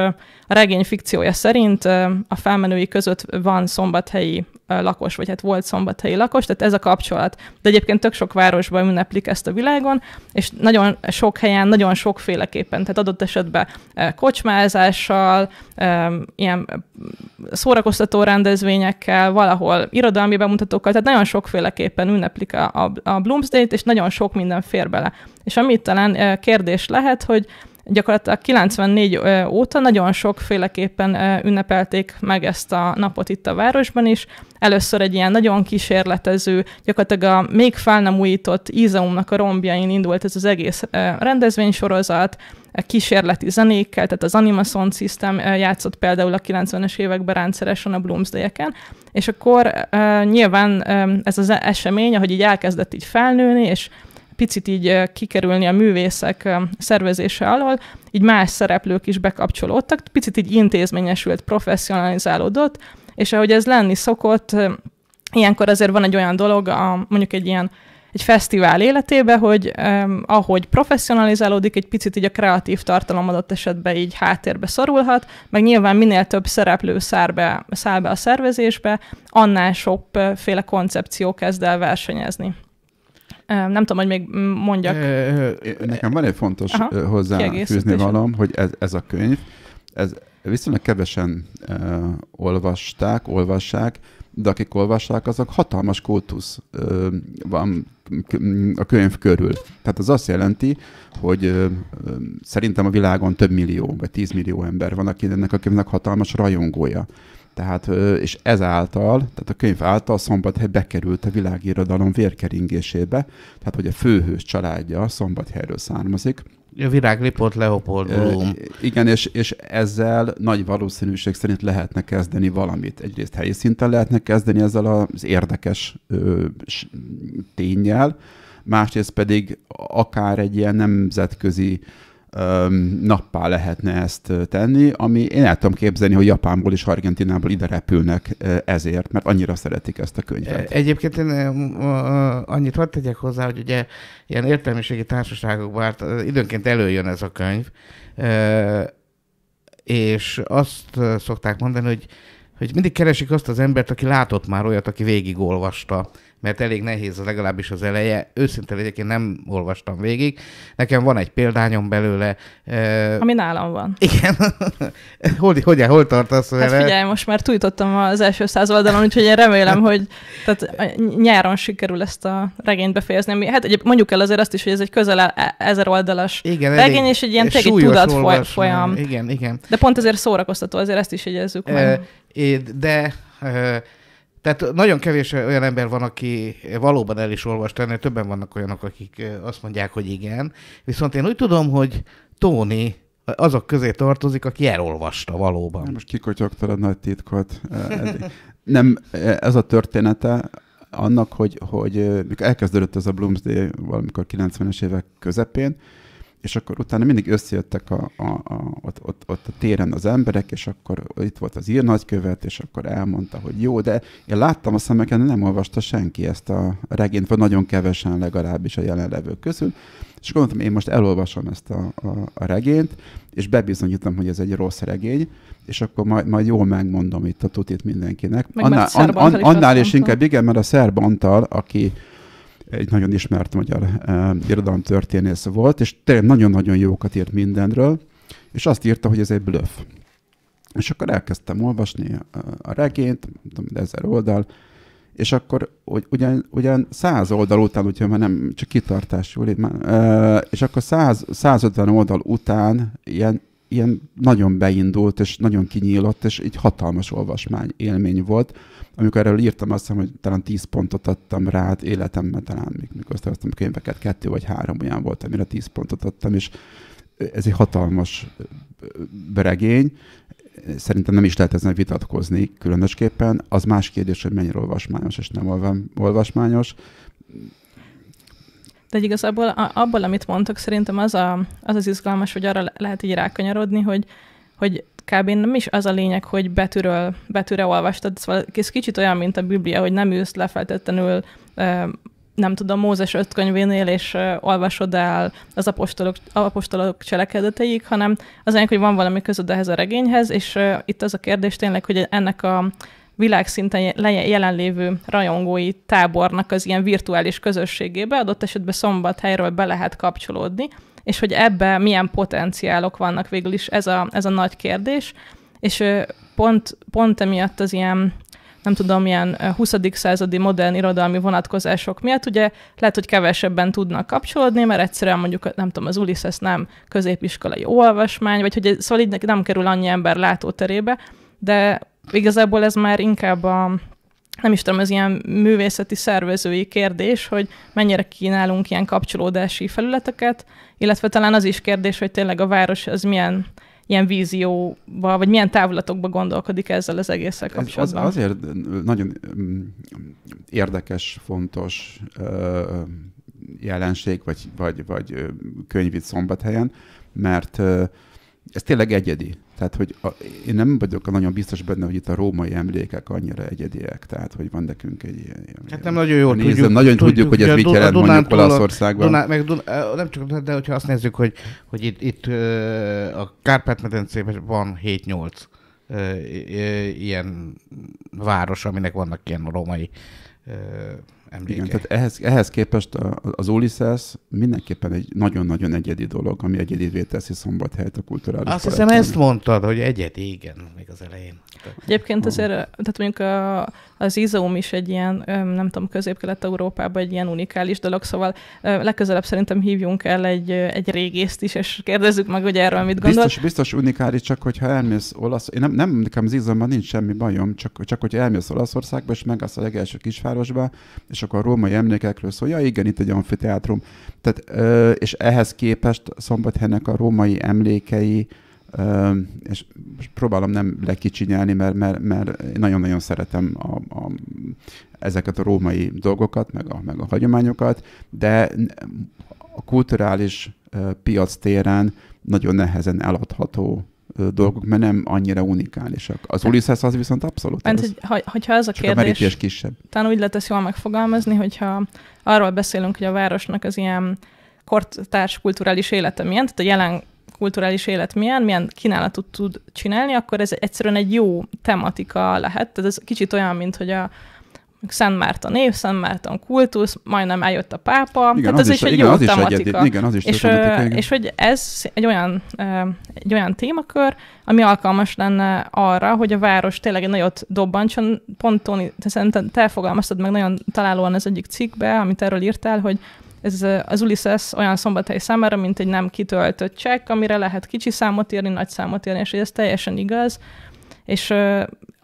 a regény fikciója szerint a felmenői között van szombathelyi lakos, vagy hát volt szombathelyi lakos, tehát ez a kapcsolat. De egyébként tök sok városban ünneplik ezt a világon, és nagyon sok helyen, nagyon sokféleképpen, tehát adott esetben kocsmázással, ilyen szórakoztató rendezvényekkel, valahol irodalmi bemutatókkal, tehát nagyon sokféleképpen ünneplik a, a, Bloomsday-t, és nagyon sok minden fér bele. És amit talán kérdés lehet, hogy gyakorlatilag 94 óta nagyon sokféleképpen ünnepelték meg ezt a napot itt a városban is. Először egy ilyen nagyon kísérletező, gyakorlatilag a még fel nem újított Ízeumnak a rombjain indult ez az egész rendezvénysorozat, kísérleti zenékkel, tehát az Anima Sound System játszott például a 90-es években rendszeresen a Bloomsday-eken, és akkor nyilván ez az esemény, ahogy így elkezdett így felnőni, és picit így kikerülni a művészek szervezése alól, így más szereplők is bekapcsolódtak, picit így intézményesült, professzionalizálódott, és ahogy ez lenni szokott, ilyenkor azért van egy olyan dolog, a, mondjuk egy ilyen egy fesztivál életébe, hogy um, ahogy professzionalizálódik, egy picit így a kreatív tartalom adott esetben így háttérbe szorulhat, meg nyilván minél több szereplő szár be, száll be a szervezésbe, annál sokféle koncepció kezd el versenyezni. Nem tudom, hogy még mondjak. Nekem van egy fontos Aha, hozzáfűzni valam, hogy ez, ez a könyv, ez viszonylag kevesen uh, olvasták, olvassák, de akik olvassák, azok hatalmas kultusz van a könyv körül. Tehát az azt jelenti, hogy szerintem a világon több millió, vagy tízmillió ember van, aki ennek a könyvnek hatalmas rajongója. Tehát, és ezáltal, tehát a könyv által Szombathely bekerült a világirodalom vérkeringésébe, tehát hogy a főhős családja Szombathelyről származik. A viráglipot Leopold Blum. Igen, és, és ezzel nagy valószínűség szerint lehetne kezdeni valamit. Egyrészt helyi szinten lehetne kezdeni ezzel az érdekes ö, tényjel, másrészt pedig akár egy ilyen nemzetközi nappá lehetne ezt tenni, ami én el tudom képzelni, hogy Japánból és Argentinából ide repülnek ezért, mert annyira szeretik ezt a könyvet. E, egyébként én annyit hadd tegyek hozzá, hogy ugye ilyen értelmiségi társaságokban hát időnként előjön ez a könyv, és azt szokták mondani, hogy hogy mindig keresik azt az embert, aki látott már olyat, aki végigolvasta mert elég nehéz legalábbis az eleje. Őszinte legyek, én nem olvastam végig. Nekem van egy példányom belőle. Ami nálam van. Igen. [laughs] hol, hogy, hol tartasz hát vele? figyelj, most már túljutottam az első száz oldalon, úgyhogy én remélem, [laughs] hogy tehát nyáron sikerül ezt a regényt befejezni. Hát egy, mondjuk el azért azt is, hogy ez egy közel e- ezer oldalas igen, regény, és egy ilyen tényleg tudat folyam. Igen, igen. De pont ezért szórakoztató, azért ezt is jegyezzük meg. De tehát nagyon kevés olyan ember van, aki valóban el is olvasta, ennél többen vannak olyanok, akik azt mondják, hogy igen. Viszont én úgy tudom, hogy Tóni azok közé tartozik, aki elolvasta valóban. Most kikotyogtad a nagy titkot. Nem, ez a története annak, hogy, hogy elkezdődött ez a Bloomsday valamikor 90-es évek közepén, és akkor utána mindig összejöttek a, a, a, ott, ott, ott a téren az emberek, és akkor itt volt az ír nagykövet, és akkor elmondta, hogy jó, de én láttam a szemeken, nem olvasta senki ezt a regényt, vagy nagyon kevesen legalábbis a jelenlevők közül, és gondoltam, én most elolvasom ezt a, a, a regényt, és bebizonyítom, hogy ez egy rossz regény, és akkor majd, majd jól megmondom itt a tutit mindenkinek. Meg annál, an, an, annál is inkább, igen, mert a szerb Antal, aki egy nagyon ismert magyar eh, irodalomtörténész volt, és tényleg nagyon-nagyon jókat írt mindenről, és azt írta, hogy ez egy bluff. És akkor elkezdtem olvasni eh, a regényt, tudom, ezer oldal, és akkor ugyan, ugyan száz oldal után, hogyha már nem csak kitartás, jól már, eh, és akkor száz, 150 oldal után ilyen, ilyen nagyon beindult, és nagyon kinyílott, és egy hatalmas olvasmány élmény volt, amikor erről írtam, azt hiszem, hogy talán 10 pontot adtam rá hát életemben, talán még mikor szereztem a könyveket, kettő vagy három olyan volt, amire 10 pontot adtam, és ez egy hatalmas beregény, szerintem nem is lehet ezen vitatkozni különösképpen. Az más kérdés, hogy mennyire olvasmányos és nem olvasmányos. De igazából abból, amit mondtok, szerintem az, a, az az izgalmas, hogy arra lehet így rákanyarodni, hogy, hogy kb. nem is az a lényeg, hogy betűről, betűre olvastad, szóval ez kicsit olyan, mint a Biblia, hogy nem ülsz lefeltetlenül nem tudom, Mózes öt könyvénél, és olvasod el az apostolok, apostolok cselekedeteik, hanem az ennek, hogy van valami között ehhez a regényhez, és itt az a kérdés tényleg, hogy ennek a világszinten jelenlévő rajongói tábornak az ilyen virtuális közösségébe adott esetben szombathelyről be lehet kapcsolódni, és hogy ebbe milyen potenciálok vannak végül is, ez a, ez a nagy kérdés, és pont, pont emiatt az ilyen nem tudom, ilyen 20. századi modern irodalmi vonatkozások miatt, ugye lehet, hogy kevesebben tudnak kapcsolódni, mert egyszerűen mondjuk, nem tudom, az Ulises nem középiskolai olvasmány, vagy hogy szóval így nem kerül annyi ember látóterébe, de igazából ez már inkább a, nem is tudom, ez ilyen művészeti szervezői kérdés, hogy mennyire kínálunk ilyen kapcsolódási felületeket, illetve talán az is kérdés, hogy tényleg a város az milyen ilyen vízióba, vagy milyen távlatokba gondolkodik ezzel az egésszel kapcsolatban. az, azért nagyon mm, érdekes, fontos jelenség, vagy, vagy, vagy könyvit szombathelyen, mert ez tényleg egyedi. Tehát, hogy a, én nem vagyok nagyon biztos benne, hogy itt a római emlékek annyira egyediek, tehát, hogy van nekünk egy ilyen... ilyen hát nem nagyon jól nézem, tudjuk. Nagyon tudjuk, tudjuk hogy ez mit jelent mondjuk Olaszországban. Duná, meg Duná, eh, nem csak, de hogyha azt nézzük, hogy, hogy itt, itt eh, a Kárpát-medencében van 7-8 eh, ilyen város, aminek vannak ilyen római emléke. Igen, tehát ehhez, ehhez képest az Ulysses mindenképpen egy nagyon-nagyon egyedi dolog, ami egyedivé teszi Szombathelyt a kulturális Azt hiszem ezt mondtad, hogy egyedi, igen, még az elején. Egyébként azért, tehát mondjuk a, az izóm is egy ilyen, nem tudom, közép-kelet-európában egy ilyen unikális dolog, szóval legközelebb szerintem hívjunk el egy, egy régészt is, és kérdezzük meg, hogy erről mit gondol. Biztos, biztos unikális, csak hogyha elmész olasz, én nem, nem nekem az izomban nincs semmi bajom, csak, csak hogyha elmész Olaszországba, és az a legelső kisvárosba, és a római emlékekről szól, ja igen, itt egy amfiteátrum. Tehát, ö, és ehhez képest Szombathelynek a római emlékei, ö, és próbálom nem lekicsinyelni, mert, mert, mert nagyon-nagyon szeretem a, a, ezeket a római dolgokat, meg a, meg a hagyományokat, de a kulturális piac téren nagyon nehezen eladható dolgok, mert nem annyira unikálisak. Az hát- Ulysses az viszont abszolút. az, hogy, ha, hogyha ez a kérdés, a kisebb. talán úgy lehet ezt jól megfogalmazni, hogyha arról beszélünk, hogy a városnak az ilyen kortárs kulturális élete milyen, tehát a jelen kulturális élet milyen, milyen kínálatot tud csinálni, akkor ez egyszerűen egy jó tematika lehet. Tehát ez kicsit olyan, mint hogy a, Szent Márton név, Szent Márton kultusz, majdnem eljött a pápa. Igen, Tehát az, ez is, is egy igen, jó az tematika. Is egyedi, igen, az is és, tematika, és hogy ez egy olyan, egy olyan témakör, ami alkalmas lenne arra, hogy a város tényleg egy nagyot dobbantson. Pont Tóni, te szerintem te fogalmaztad meg nagyon találóan az egyik cikkbe, amit erről írtál, hogy ez az Ulisses olyan szombathely számára, mint egy nem kitöltött csekk, amire lehet kicsi számot írni, nagy számot írni, és hogy ez teljesen igaz. És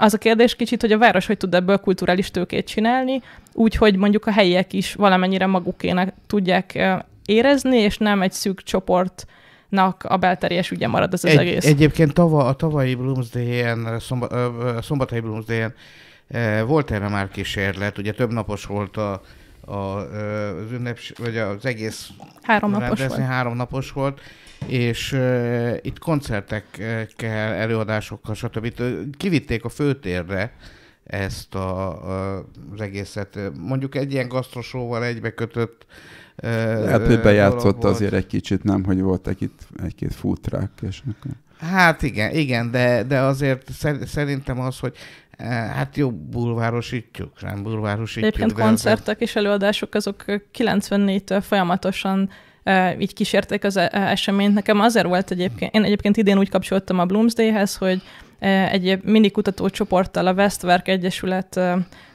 az a kérdés kicsit, hogy a város hogy tud ebből kulturális tőkét csinálni, úgyhogy mondjuk a helyiek is valamennyire magukének tudják érezni, és nem egy szűk csoport a belterjes ügye marad az, az egy, egész. Egyébként tava, a tavalyi Bloomsday-en, szomba, szombathelyi Bloomsday-en volt erre már kísérlet, ugye több napos volt a, a, az ünnep, vagy az egész három napos volt. három napos volt, és uh, itt koncertekkel, előadásokkal, stb. kivitték a főtérre ezt a, a, az egészet. Mondjuk egy ilyen gasztrosóval egybekötött uh, Lehet, hogy bejátszott azért egy kicsit, nem, hogy voltak itt egy-két futrák. És... Hát igen, igen, de, de azért szerintem az, hogy Hát jó, bulvárosítjuk, nem bulvárosítjuk. Egyébként koncertek azért... és előadások azok 94-től folyamatosan így kísérték az eseményt. Nekem azért volt egyébként, én egyébként idén úgy kapcsoltam a Bloomsday-hez, hogy egy mini kutatócsoporttal a Westwerk Egyesület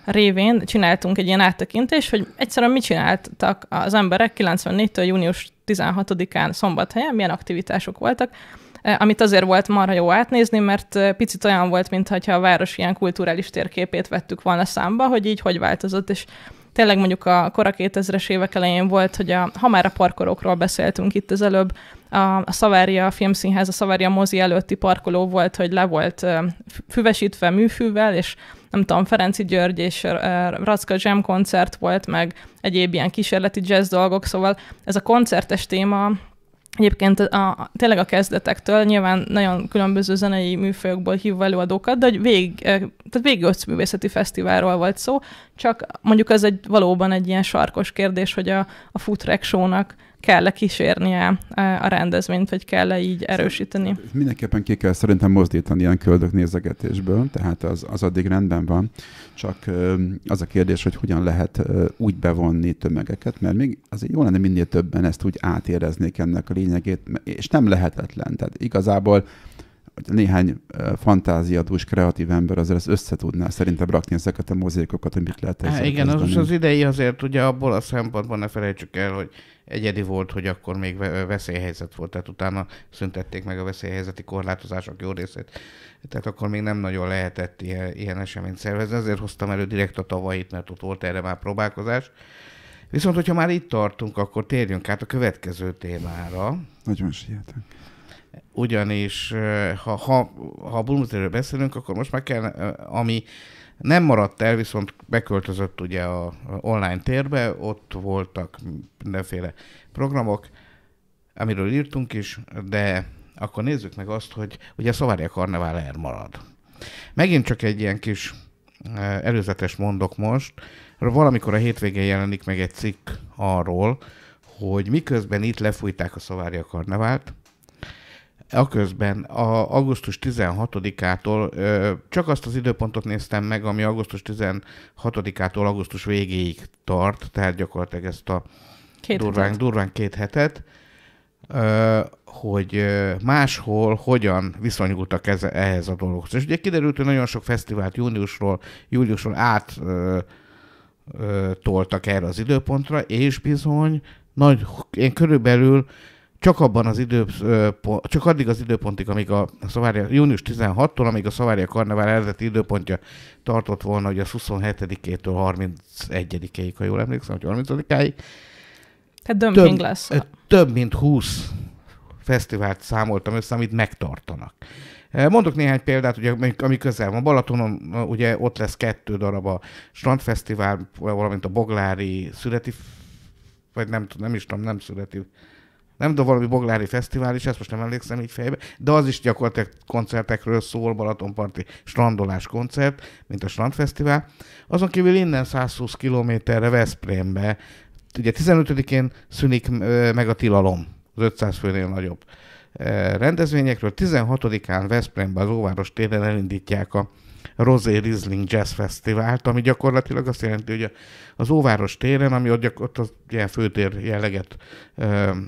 révén csináltunk egy ilyen áttekintést, hogy egyszerűen mit csináltak az emberek 94-től június 16-án szombathelyen, milyen aktivitások voltak, amit azért volt marha jó átnézni, mert picit olyan volt, mintha a város ilyen kulturális térképét vettük volna számba, hogy így hogy változott, és tényleg mondjuk a kora 2000-es évek elején volt, hogy a, ha már a parkolókról beszéltünk itt az előbb, a, a Szavária filmszínház, a Szavária mozi előtti parkoló volt, hogy le volt füvesítve műfűvel, és nem tudom, Ferenci György és Racka Jam koncert volt, meg egyéb ilyen kísérleti jazz dolgok, szóval ez a koncertes téma Egyébként a, a, tényleg a kezdetektől nyilván nagyon különböző zenei műfajokból hívva előadókat, de hogy vég, eh, tehát végig művészeti fesztiválról volt szó, csak mondjuk ez egy valóban egy ilyen sarkos kérdés, hogy a, a food track show-nak kell-e kísérnie a rendezvényt, vagy kell-e így erősíteni? Mindenképpen ki kell szerintem mozdítani ilyen köldök nézegetésből, tehát az, az addig rendben van, csak az a kérdés, hogy hogyan lehet úgy bevonni tömegeket, mert még azért jó lenne minél többen ezt úgy átéreznék ennek a lényegét, és nem lehetetlen. Tehát igazából néhány fantáziadús, kreatív ember azért ezt össze tudná szerintem rakni ezeket a mozékokat, hogy mit lehet ezzel hát Igen, az, az idei azért ugye abból a szempontból ne felejtsük el, hogy egyedi volt, hogy akkor még veszélyhelyzet volt, tehát utána szüntették meg a veszélyhelyzeti korlátozások jó részét. Tehát akkor még nem nagyon lehetett ilyen, ilyen eseményt szervezni, ezért hoztam elő direkt a tavalyit, mert ott volt erre már próbálkozás. Viszont, hogyha már itt tartunk, akkor térjünk át a következő témára. Nagyon sietek. Ugyanis, ha, ha, ha a beszélünk, akkor most már kell, ami nem maradt el, viszont beköltözött ugye a, online térbe, ott voltak mindenféle programok, amiről írtunk is, de akkor nézzük meg azt, hogy ugye a Szavária Karnevál elmarad. Megint csak egy ilyen kis eh, előzetes mondok most, valamikor a hétvégén jelenik meg egy cikk arról, hogy miközben itt lefújták a Szavária Karnevált, Aközben a augusztus 16-ától csak azt az időpontot néztem meg, ami augusztus 16-ától augusztus végéig tart, tehát gyakorlatilag ezt a két durván, durván két hetet, hogy máshol hogyan viszonyultak ez, ehhez a dologhoz. És ugye kiderült, hogy nagyon sok fesztivált júniusról, júliusról át toltak erre az időpontra, és bizony nagy, én körülbelül csak abban az időpont, csak addig az időpontig, amíg a Szavária, június 16-tól, amíg a Szavária Karnevál eredeti időpontja tartott volna, hogy a 27-től 31-ig, ha jól emlékszem, hogy 30 ig Tehát dömping több, lesz. Több mint 20 fesztivált számoltam össze, amit megtartanak. Mondok néhány példát, ugye, ami közel van. Balatonon ugye ott lesz kettő darab a Strandfesztivál, valamint a Boglári születi, vagy nem, nem is tudom, nem születi nem tudom, valami Boglári Fesztivál is, ezt most nem emlékszem így fejbe, de az is gyakorlatilag koncertekről szól, Balatonparti strandolás koncert, mint a Strandfesztivál. Azon kívül innen 120 kilométerre Veszprémbe, ugye 15-én szűnik meg a tilalom, az 500 főnél nagyobb rendezvényekről. 16-án Veszprémbe az Óváros téren elindítják a Rosé Rizling Jazz Fesztivált, ami gyakorlatilag azt jelenti, hogy az Óváros téren, ami ott, gyakor, ott az ilyen főtér jelleget,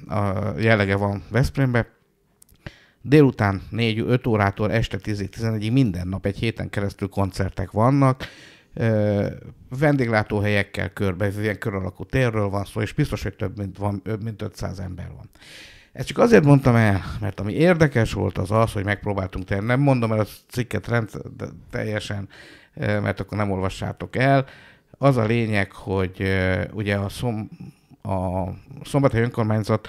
a jellege van Veszprémben, délután 4-5 órától este 10-11-ig minden nap egy héten keresztül koncertek vannak, vendéglátóhelyekkel körbe, ilyen kör alakú térről van szó, és biztos, hogy több mint, van, mint 500 ember van. Ezt csak azért mondtam el, mert ami érdekes volt az az, hogy megpróbáltunk tenni. Nem mondom el a cikket rend, teljesen, mert akkor nem olvassátok el. Az a lényeg, hogy ugye a, szom, a szombathely önkormányzat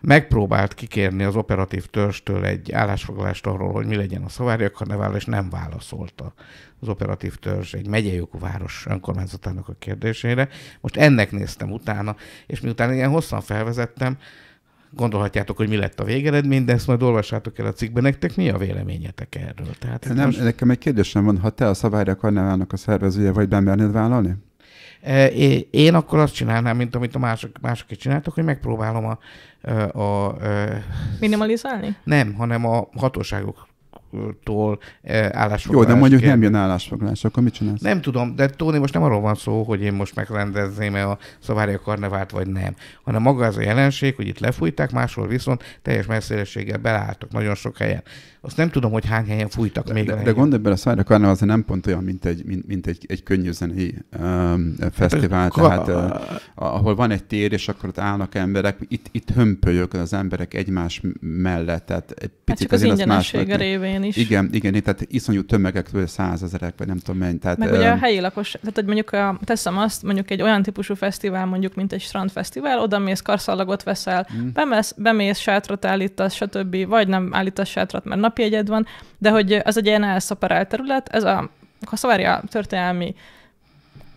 megpróbált kikérni az operatív törstől egy állásfoglalást arról, hogy mi legyen a Szovárja Karnevál, és nem válaszolta az operatív törzs egy megyei város önkormányzatának a kérdésére. Most ennek néztem utána, és miután ilyen hosszan felvezettem, gondolhatjátok, hogy mi lett a végeredmény, de ezt majd olvassátok el a cikkben. Nektek mi a véleményetek erről? Tehát nem, most... nekem egy kérdésem van, ha te a Szabályra Karnevának a szervezője vagy, bemernéd vállalni? E, én akkor azt csinálnám, mint amit a mások, mások is csináltak, hogy megpróbálom a, e, a, a... E, Minimalizálni? Nem, hanem a hatóságok tól eh, állásfoglalás. Jó, de mondjuk kérdés. nem jön állásfoglalás, akkor mit csinálsz? Nem tudom, de Tóni, most nem arról van szó, hogy én most megrendezném-e a Szavária karnevált, vagy nem, hanem maga az a jelenség, hogy itt lefújták, máshol viszont teljes messzélességgel belálltak nagyon sok helyen azt nem tudom, hogy hány helyen fújtak de, még. De, de gondolj bele, a Szájra Karnál azért nem pont olyan, mint egy, mint, mint egy, egy könnyű zenei um, fesztivál, hát, tehát uh, ahol van egy tér, és akkor ott állnak emberek, itt, itt hömpölyök az emberek egymás mellett, tehát egy picit hát csak az más. révén is. Igen, igen, tehát iszonyú tömegekről százezerek, vagy nem tudom mennyi. Tehát, Meg um, ugye a helyi lakos, tehát hogy mondjuk a, teszem azt, mondjuk egy olyan típusú fesztivál, mondjuk, mint egy strandfesztivál, oda mész, karszallagot veszel, mhm. bemész, bemész sátrat állítasz, stb. Vagy nem állítasz sátrat, mert nap alapjegyed van, de hogy az egy ilyen elszaparált terület, ez a Kaszavária történelmi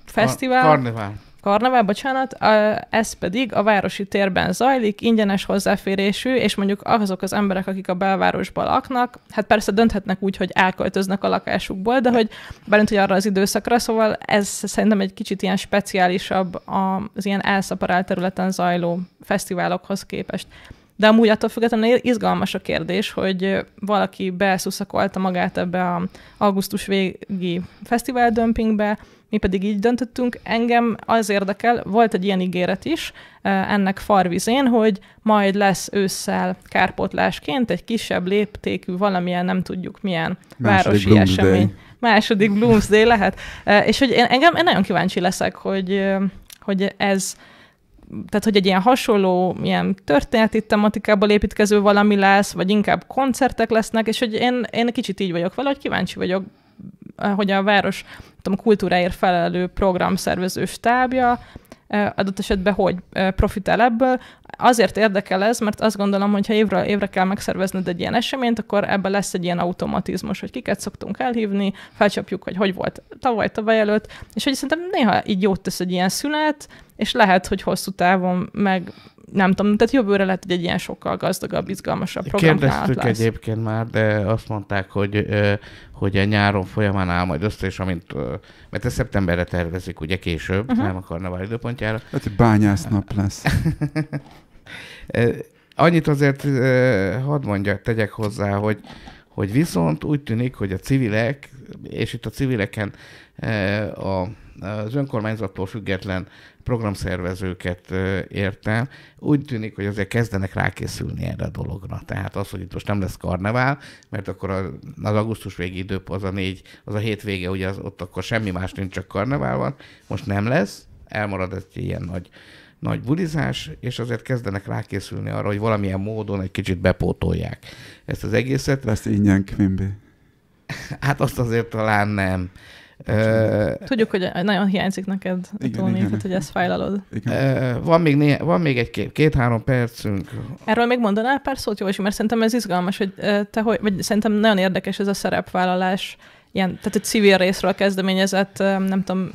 fesztivál. Kar- karnevál. Karnevál, bocsánat, ez pedig a városi térben zajlik, ingyenes hozzáférésű, és mondjuk azok az emberek, akik a belvárosban laknak, hát persze dönthetnek úgy, hogy elköltöznek a lakásukból, de hogy belint, hogy arra az időszakra, szóval ez szerintem egy kicsit ilyen speciálisabb az ilyen elszaparált területen zajló fesztiválokhoz képest. De amúgy attól függetlenül izgalmas a kérdés, hogy valaki beszuszakolta magát ebbe a augusztus végi fesztivál dömpingbe, mi pedig így döntöttünk. Engem az érdekel, volt egy ilyen ígéret is ennek farvizén, hogy majd lesz ősszel kárpótlásként egy kisebb léptékű valamilyen, nem tudjuk milyen Második városi Bloomsday. esemény. Második Bloomsday lehet. És hogy én, engem én nagyon kíváncsi leszek, hogy, hogy ez tehát hogy egy ilyen hasonló, ilyen történeti tematikából építkező valami lesz, vagy inkább koncertek lesznek, és hogy én, én kicsit így vagyok vele, hogy kíváncsi vagyok, eh, hogy a város tudom, kultúráért felelő programszervező stábja eh, adott esetben hogy eh, profitál ebből. Azért érdekel ez, mert azt gondolom, hogy ha évre, évre kell megszervezned egy ilyen eseményt, akkor ebben lesz egy ilyen automatizmus, hogy kiket szoktunk elhívni, felcsapjuk, hogy hogy volt tavaly, tavaly előtt, és hogy szerintem néha így jót tesz egy ilyen szünet, és lehet, hogy hosszú távon meg nem tudom, tehát jövőre lehet, hogy egy ilyen sokkal gazdagabb, izgalmasabb program Kérdeztük lesz. egyébként már, de azt mondták, hogy, hogy a nyáron folyamán áll majd össze, és amint, mert ezt szeptemberre tervezik, ugye később, uh-huh. nem a karnevál időpontjára. Hát, hogy bányásznap lesz. [laughs] Annyit azért hadd mondjak, tegyek hozzá, hogy, hogy viszont úgy tűnik, hogy a civilek, és itt a civileken a az önkormányzattól független programszervezőket értem, úgy tűnik, hogy azért kezdenek rákészülni erre a dologra. Tehát az, hogy itt most nem lesz karnevál, mert akkor az augusztus végi időp az a négy, az a hétvége, ugye az, ott akkor semmi más nincs, csak karnevál van, most nem lesz, elmarad egy ilyen nagy nagy bulizás, és azért kezdenek rákészülni arra, hogy valamilyen módon egy kicsit bepótolják ezt az egészet. Lesz ingyen Quimby. Hát azt azért talán nem. Tudjuk, hogy nagyon hiányzik neked a igen, Tony, tehát hogy ezt fájlalod. Van még, néha, van még egy két-három percünk. Erről még mondanál pár szót, Józsi, mert szerintem ez izgalmas, hogy te hogy, vagy szerintem nagyon érdekes ez a szerepvállalás, ilyen, tehát egy civil részről kezdeményezett, nem tudom,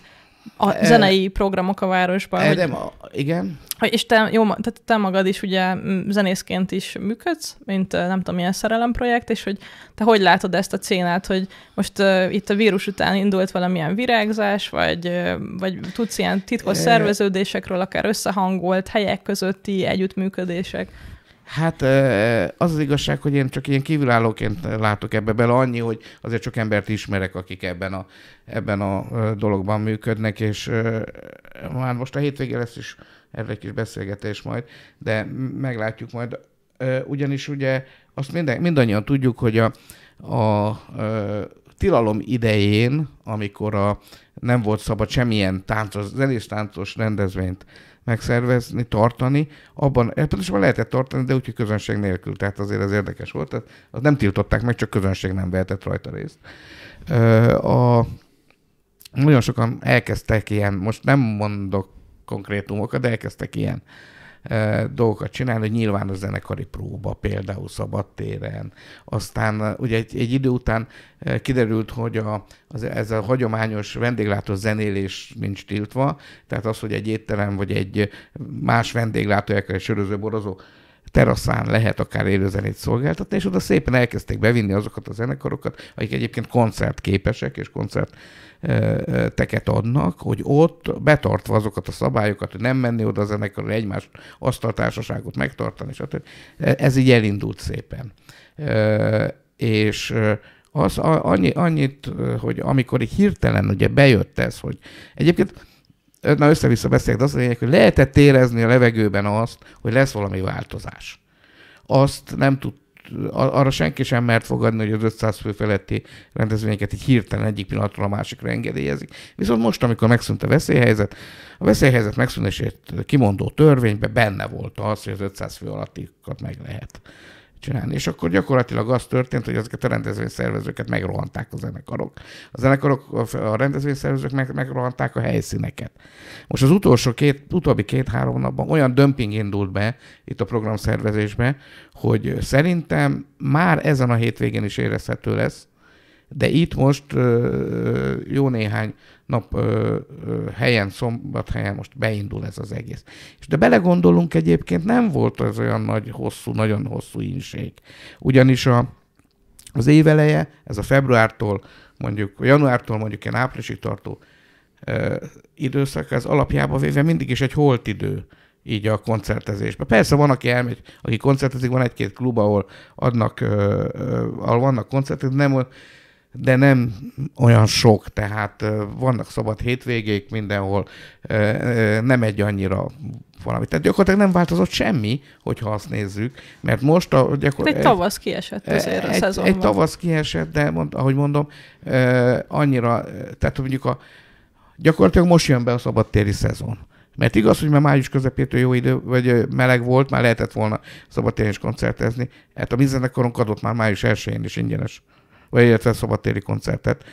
a zenei e, programok a városban. E, hogy, ma, igen. Hogy, és te, jó, te, te magad is ugye zenészként is működsz, mint nem tudom, milyen szerelemprojekt, és hogy te hogy látod ezt a cénát, hogy most uh, itt a vírus után indult valamilyen virágzás, vagy, uh, vagy tudsz ilyen titkos e, szerveződésekről, akár összehangolt helyek közötti együttműködések? Hát az az igazság, hogy én csak ilyen kívülállóként látok ebbe bele annyi, hogy azért csak embert ismerek, akik ebben a, ebben a dologban működnek, és már most a hétvégén lesz is erre egy kis beszélgetés majd, de meglátjuk majd. Ugyanis ugye azt minden, mindannyian tudjuk, hogy a, a, a tilalom idején, amikor a, nem volt szabad semmilyen táncos, zenés táncos rendezvényt megszervezni, tartani, abban, eh, pontosan lehetett tartani, de úgy, hogy közönség nélkül, tehát azért ez érdekes volt, tehát azt nem tiltották meg, csak közönség nem vehetett rajta részt. A, nagyon sokan elkezdtek ilyen, most nem mondok konkrétumokat, de elkezdtek ilyen dolgokat csinálni, hogy nyilván a zenekari próba, például szabadtéren. Aztán ugye egy, egy idő után kiderült, hogy a, az, ez a hagyományos vendéglátó zenélés nincs tiltva, tehát az, hogy egy étterem vagy egy más vendéglátó, egy söröző, borozó teraszán lehet akár élőzenét szolgáltatni, és oda szépen elkezdték bevinni azokat a zenekarokat, akik egyébként koncertképesek és koncert teket adnak, hogy ott betartva azokat a szabályokat, hogy nem menni oda a zenekar egymást, azt a társaságot megtartani, stb. Ez így elindult szépen. És az annyi, annyit, hogy amikor így hirtelen ugye bejött ez, hogy egyébként na össze-vissza beszélek, de az lényeg, hogy lehetett érezni a levegőben azt, hogy lesz valami változás. Azt nem tud, arra senki sem mert fogadni, hogy az 500 fő feletti rendezvényeket így hirtelen egyik pillanatról a másikra engedélyezik. Viszont most, amikor megszűnt a veszélyhelyzet, a veszélyhelyzet megszűnését kimondó törvényben benne volt az, hogy az 500 fő alattikat meg lehet csinálni. És akkor gyakorlatilag az történt, hogy ezeket a rendezvényszervezőket megrohanták a zenekarok. A zenekarok, a rendezvényszervezők meg, megrohanták a helyszíneket. Most az utolsó két, utóbbi két-három napban olyan dömping indult be itt a programszervezésbe, hogy szerintem már ezen a hétvégén is érezhető lesz, de itt most jó néhány nap helyen, szombathelyen most beindul ez az egész. És de belegondolunk egyébként, nem volt ez olyan nagy, hosszú, nagyon hosszú inség. Ugyanis a, az éveleje, ez a februártól, mondjuk januártól mondjuk ilyen áprilisig tartó időszak, ez alapjában véve mindig is egy holt idő így a koncertezésben. Persze van, aki elmegy, aki koncertezik, van egy-két klub, ahol adnak, ahol vannak koncertek, de nem de nem olyan sok, tehát vannak szabad hétvégék mindenhol, nem egy annyira valami. Tehát gyakorlatilag nem változott semmi, hogyha azt nézzük, mert most a gyakorlatilag... Egy tavasz kiesett azért egy, a szezonban. Egy tavasz kiesett, de mond, ahogy mondom, annyira, tehát mondjuk a gyakorlatilag most jön be a szabadtéri szezon. Mert igaz, hogy már május közepétől jó idő, vagy meleg volt, már lehetett volna szabadtéren is koncertezni. Hát a mi zenekarunk adott már május 1-én is ingyenes vagy illetve szobatéri koncertet.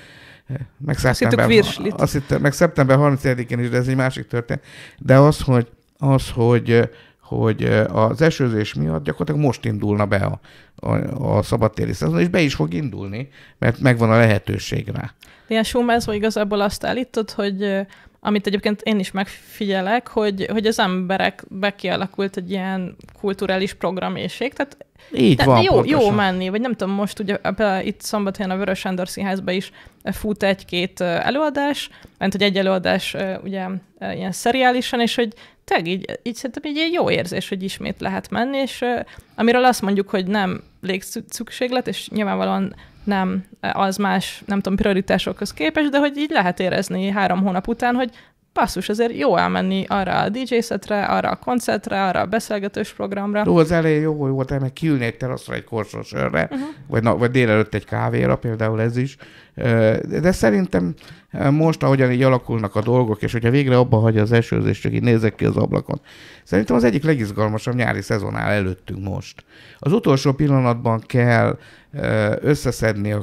Meg szeptember, azt hittem, meg szeptember 31-én is, de ez egy másik történet. De az, hogy, az, hogy hogy az esőzés miatt gyakorlatilag most indulna be a, a, a szabadtéri szezon, és be is fog indulni, mert megvan a lehetőség rá. Ilyen showmázva igazából azt állítod, hogy amit egyébként én is megfigyelek, hogy, hogy az emberek bekialakult egy ilyen kulturális programészség, tehát így van, jó, pontosan. jó menni, vagy nem tudom, most ugye itt szombathelyen a Vörös Sándor Színházban is eh, fut egy-két eh, előadás, mert hogy egy előadás eh, ugye ilyen szeriálisan, és hogy te így, így szerintem így jó érzés, hogy ismét lehet menni, és amiről azt mondjuk, hogy nem légszükséglet, és nyilvánvalóan nem az más, nem tudom, prioritásokhoz képest, de hogy így lehet érezni három hónap után, hogy basszus, azért jó elmenni arra a DJ setre, arra a koncertre, arra a beszélgetős programra. Jó, az elején jó volt, mert kiülni egy teraszra egy korsos örre, uh-huh. Mhm. vagy, na, vagy délelőtt egy kávéra, például ez is. De szerintem most, ahogyan így alakulnak a dolgok, és hogyha végre abba hagyja az esőzés, csak így nézek ki az ablakon, szerintem az egyik legizgalmasabb nyári szezon áll előttünk most. Az utolsó pillanatban kell összeszedni.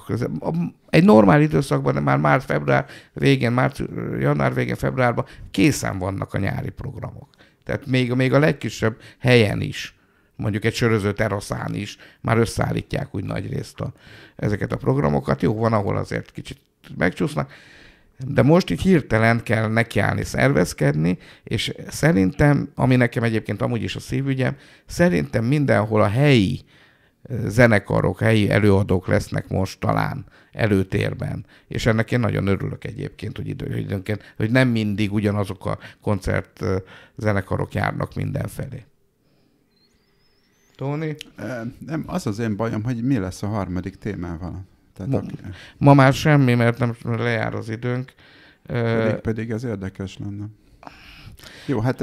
Egy normál időszakban, már már február végén, március, január végén, februárban készen vannak a nyári programok. Tehát még, még a legkisebb helyen is, mondjuk egy söröző teraszán is, már összeállítják úgy nagy részt a, ezeket a programokat. Jó, van, ahol azért kicsit megcsúsznak, de most itt hirtelen kell nekiállni szervezkedni, és szerintem, ami nekem egyébként amúgy is a szívügyem, szerintem mindenhol a helyi zenekarok, helyi előadók lesznek most talán előtérben. És ennek én nagyon örülök egyébként, hogy időnként, hogy nem mindig ugyanazok a koncert zenekarok járnak mindenfelé. Tóni? Nem, az az én bajom, hogy mi lesz a harmadik témával. Tehát ma, aki... ma már semmi, mert nem lejár az időnk. Pedig, pedig ez érdekes lenne. Jó, hát...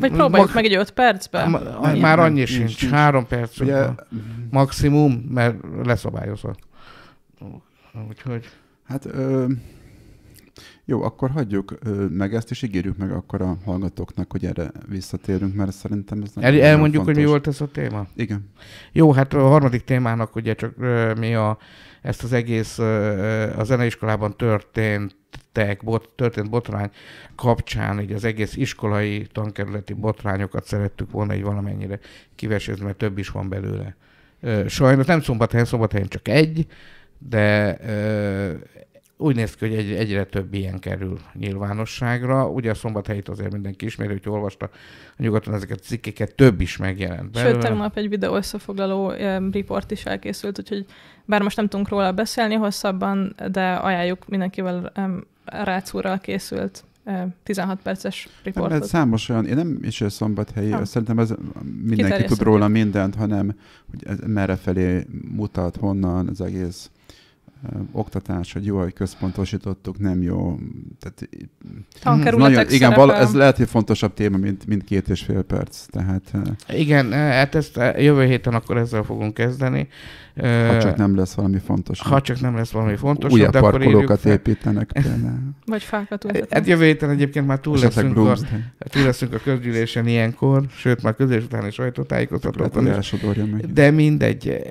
Vagy próbáljuk mag... meg egy öt percben. Hát, ma, már annyi nincs, sincs, nincs. három perc. Ugye... Maximum, mert leszabályozva. Úgyhogy... Hát... Um, Jó, akkor hagyjuk meg ezt, és ígérjük meg akkor a hallgatóknak, hogy erre visszatérünk, mert szerintem ez nagyon El, Elmondjuk, fontos. hogy mi volt ez a téma? Igen. Jó, hát a harmadik témának ugye csak mi a ezt az egész a zeneiskolában történt bot, történt botrány kapcsán, így az egész iskolai tankerületi botrányokat szerettük volna egy valamennyire kivesézni, mert több is van belőle. Sajnos nem szombathelyen, szombathelyen csak egy, de úgy néz ki, hogy egy, egyre több ilyen kerül nyilvánosságra. Ugye a szombathelyt azért mindenki ismeri, hogy olvasta a nyugaton ezeket a cikkeket, több is megjelent. Belőle. Sőt, tegnap egy videó összefoglaló riport is elkészült, úgyhogy bár most nem tudunk róla beszélni hosszabban, de ajánljuk mindenkivel rácúrral készült 16 perces riportot. Hát, mert számos olyan, én nem is szombathelyi, nem. szerintem ez mindenki tud róla mindent, hanem hogy ez merre felé mutat, honnan az egész oktatás, hogy jó, hogy központosítottuk, nem jó. Tehát, nagyon, igen, vala, ez lehet, hogy fontosabb téma, mint, mint két és fél perc. Tehát, igen, hát ezt jövő héten akkor ezzel fogunk kezdeni. Ha csak nem lesz valami fontos. Ha csak nem lesz valami fontos. Újabb e de parkolókat akkor építenek például. [laughs] Vagy fákat ültetnek. Hát, hát jövő héten egyébként már túl leszünk, a, túl leszünk a közgyűlésen ilyenkor, sőt már közgyűlés utáni sajtótájékoztatókon is. De mindegy.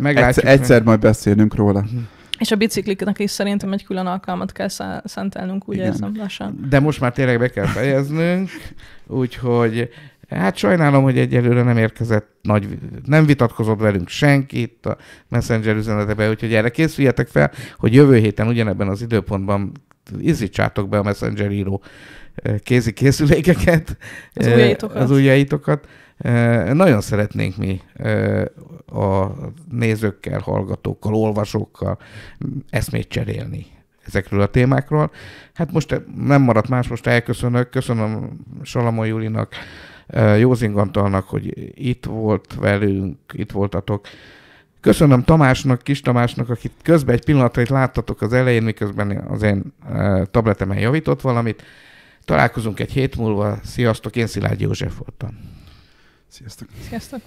Meglátjuk. Egyszer, egyszer majd beszélünk róla. Mhm. És a bicikliknek is szerintem egy külön alkalmat kell szentelnünk, úgy Igen. érzem lassan. De most már tényleg be kell fejeznünk, [laughs] úgyhogy hát sajnálom, hogy egyelőre nem érkezett nagy, nem vitatkozott velünk senki itt a Messenger üzenetebe, úgyhogy erre készüljetek fel, hogy jövő héten ugyanebben az időpontban izzítsátok be a Messenger író eh, kézi készülékeket, az ujjaitokat, eh, az ujjaitokat nagyon szeretnénk mi a nézőkkel, hallgatókkal, olvasókkal eszmét cserélni ezekről a témákról. Hát most nem maradt más, most elköszönök. Köszönöm Salamon Julinak, Józing Antalnak, hogy itt volt velünk, itt voltatok. Köszönöm Tamásnak, Kis Tamásnak, akit közben egy pillanatra itt láttatok az elején, miközben az én tabletemen javított valamit. Találkozunk egy hét múlva. Sziasztok, én Szilágyi József voltam. Sziasztok! Sziasztok!